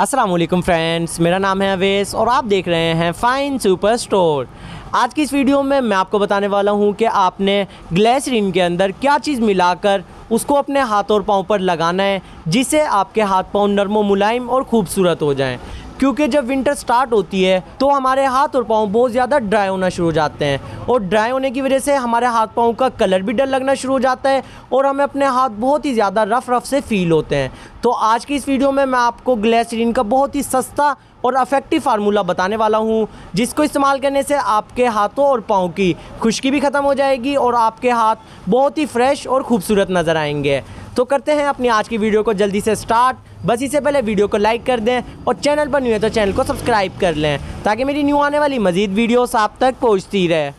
Aslam friends मेरा नाम है अवेश और आप देख रहे हैं फ़ाइन सुपर स्टोर आज की इस वीडियो में मैं आपको बताने वाला हूं कि आपने ग्लेसरीन के अंदर क्या चीज़ मिलाकर उसको अपने हाथ और पाँव पर लगाना है जिससे आपके हाथ पाँव नरम मुलायम और ख़ूबसूरत हो जाएं क्योंकि जब विंटर स्टार्ट होती है तो हमारे हाथ और पाँव बहुत ज़्यादा ड्राई होना शुरू हो जाते हैं और ड्राई होने की वजह से हमारे हाथ पाँव का कलर भी डर लगना शुरू हो जाता है और हमें अपने हाथ बहुत ही ज़्यादा रफ़ रफ़ से फील होते हैं तो आज की इस वीडियो में मैं आपको ग्लैसरीन का बहुत ही सस्ता और अफेक्टिव फार्मूला बताने वाला हूँ जिसको इस्तेमाल करने से आपके हाथों और पाँव की खुश्की भी ख़त्म हो जाएगी और आपके हाथ बहुत ही फ्रेश और ख़ूबसूरत नज़र आएंगे तो करते हैं अपनी आज की वीडियो को जल्दी से स्टार्ट बस इससे पहले वीडियो को लाइक कर दें और चैनल पर न्यू है तो चैनल को सब्सक्राइब कर लें ताकि मेरी न्यू आने वाली मज़ीद वीडियोस आप तक पहुँचती रहे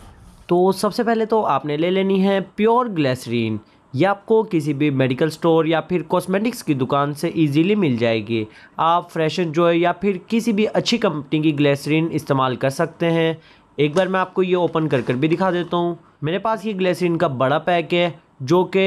तो सबसे पहले तो आपने ले लेनी है प्योर ग्लेसरीन यह आपको किसी भी मेडिकल स्टोर या फिर कॉस्मेटिक्स की दुकान से इजीली मिल जाएगी आप फ्रेशन जॉय या फिर किसी भी अच्छी कंपनी की ग्लेसरीन इस्तेमाल कर सकते हैं एक बार मैं आपको ये ओपन कर कर भी दिखा देता हूँ मेरे पास ये ग्लेसरीन का बड़ा पैक है जो कि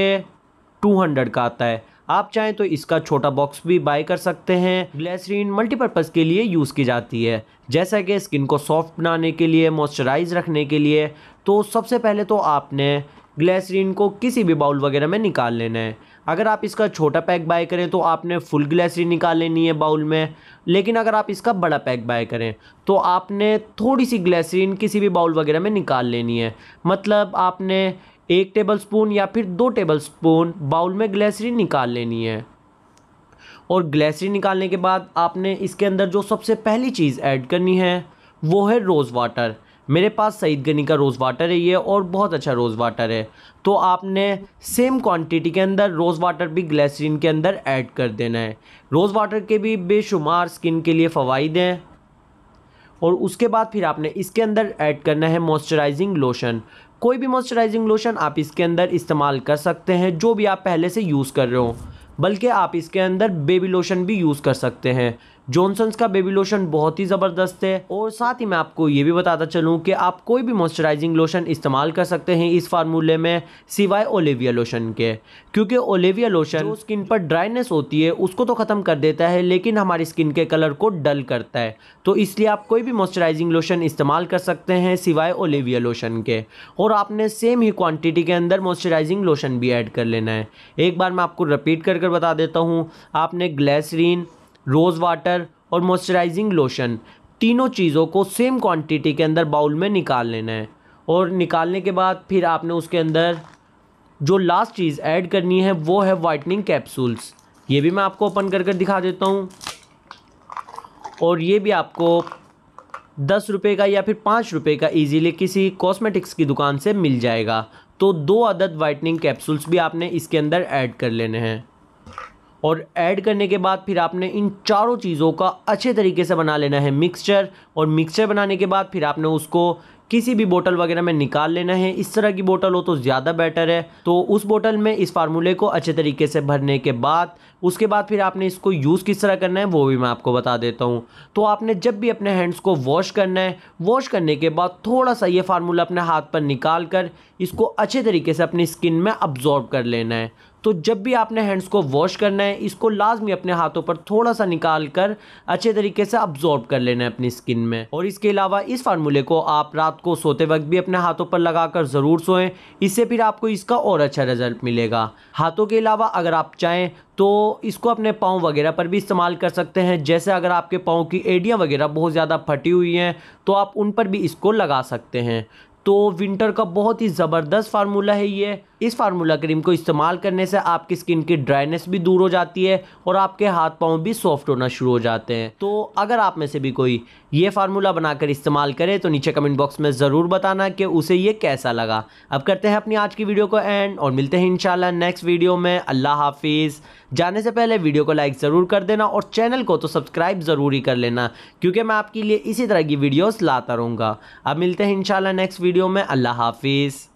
200 का आता है आप चाहें तो इसका छोटा बॉक्स भी बाय कर सकते हैं ग्लैसरीन मल्टीपर्पज़ के लिए यूज़ की जाती है जैसा कि स्किन को सॉफ्ट बनाने के लिए मॉइस्चराइज रखने के लिए तो सबसे पहले तो आपने ग्लैसरीन को किसी भी बाउल वगैरह में निकाल लेना है अगर आप इसका छोटा पैक बाय करें तो आपने फुल ग्लैसरीन निकाल लेनी है बाउल में लेकिन अगर आप इसका बड़ा पैक बाय करें तो आपने थोड़ी सी ग्लैसरीन किसी भी बाउल वगैरह में निकाल लेनी है मतलब आपने एक टेबलस्पून या फिर दो टेबलस्पून बाउल में ग्लेसरीन निकाल लेनी है और ग्लेसरीन निकालने के बाद आपने इसके अंदर जो सबसे पहली चीज़ ऐड करनी है वो है रोज़ वाटर मेरे पास सईद गनी का रोज़ वाटर है ये और बहुत अच्छा रोज़ वाटर है तो आपने सेम क्वांटिटी के अंदर रोज़ वाटर भी ग्लेसरीन के अंदर ऐड कर देना है रोज़ वाटर के भी बेशुमार स्किन के लिए फ़वाद हैं और उसके बाद फिर आपने इसके अंदर ऐड करना है मॉइस्चराइजिंग लोशन कोई भी मॉइस्चराइजिंग लोशन आप इसके अंदर इस्तेमाल कर सकते हैं जो भी आप पहले से यूज़ कर रहे हो बल्कि आप इसके अंदर बेबी लोशन भी यूज़ कर सकते हैं जॉनसन्स का बेबी लोशन बहुत ही ज़बरदस्त है और साथ ही मैं आपको ये भी बताता चलूँ कि आप कोई भी मॉइस्चराइजिंग लोशन इस्तेमाल कर सकते हैं इस फार्मूले में सिवाय ओलेविया लोशन के क्योंकि ओलेविया लोशन स्किन पर ड्राइनेस होती है उसको तो ख़त्म कर देता है लेकिन हमारी स्किन के कलर को डल करता है तो इसलिए आप कोई भी मॉइस्चराइजिंग लोशन इस्तेमाल कर सकते हैं सिवाय ओलेविया लोशन के और आपने सेम ही क्वान्टिटी के अंदर मॉइस्चराइजिंग लोशन भी ऐड कर लेना है एक बार मैं आपको रिपीट कर कर बता देता हूँ आपने ग्लैसरीन रोज़ वाटर और मॉइस्चराइजिंग लोशन तीनों चीज़ों को सेम क्वांटिटी के अंदर बाउल में निकाल लेना है और निकालने के बाद फिर आपने उसके अंदर जो लास्ट चीज़ ऐड करनी है वो है वाइटनिंग कैप्सूल्स ये भी मैं आपको ओपन कर कर दिखा देता हूँ और ये भी आपको दस रुपये का या फिर पाँच रुपये का ईजीली किसी कॉस्मेटिक्स की दुकान से मिल जाएगा तो दो अदद वाइटनिंग कैप्सूल्स भी आपने इसके अंदर ऐड कर लेने हैं और ऐड करने के बाद फिर आपने इन चारों चीज़ों का अच्छे तरीके से बना लेना है मिक्सचर और मिक्सचर बनाने के बाद फिर आपने उसको किसी भी बोतल वगैरह में निकाल लेना है इस तरह की बोतल हो तो ज़्यादा बेटर है तो उस बोतल में इस फार्मूले को अच्छे तरीके से भरने के बाद उसके बाद फिर आपने इसको यूज़ किस तरह करना है वो भी मैं आपको बता देता हूँ तो आपने जब भी अपने हैंड्स को वॉश करना है वॉश करने के बाद थोड़ा सा ये फार्मूला अपने हाथ पर निकाल कर इसको अच्छे तरीके से अपनी स्किन में अब्जॉर्ब कर लेना है तो जब भी आपने हैंड्स को वॉश करना है इसको लाजमी अपने हाथों पर थोड़ा सा निकाल कर अच्छे तरीके से अब्जॉर्ब कर लेना है अपनी स्किन में और इसके अलावा इस फार्मूले को आप रात को सोते वक्त भी अपने हाथों पर लगाकर ज़रूर सोएं इससे फिर आपको इसका और अच्छा रिजल्ट मिलेगा हाथों के अलावा अगर आप चाहें तो इसको अपने पाँव वगैरह पर भी इस्तेमाल कर सकते हैं जैसे अगर आपके पाँव की एडियाँ वगैरह बहुत ज़्यादा फटी हुई हैं तो आप उन पर भी इसको लगा सकते हैं तो विंटर का बहुत ही ज़बरदस्त फार्मूला है ये इस फार्मूला क्रीम को इस्तेमाल करने से आपकी स्किन की ड्राइनेस भी दूर हो जाती है और आपके हाथ पाँव भी सॉफ्ट होना शुरू हो जाते हैं तो अगर आप में से भी कोई ये फार्मूला बनाकर इस्तेमाल करे तो नीचे कमेंट बॉक्स में ज़रूर बताना कि उसे ये कैसा लगा अब करते हैं अपनी आज की वीडियो को एंड और मिलते हैं इन नेक्स्ट वीडियो में अल्लाह हाफिज़ जाने से पहले वीडियो को लाइक ज़रूर कर देना और चैनल को तो सब्सक्राइब ज़रूर ही कर लेना क्योंकि मैं आपके लिए इसी तरह की वीडियोज़ लाता रहूँगा अब मिलते हैं इन नेक्स्ट वीडियो में अल्लाह हाफिज़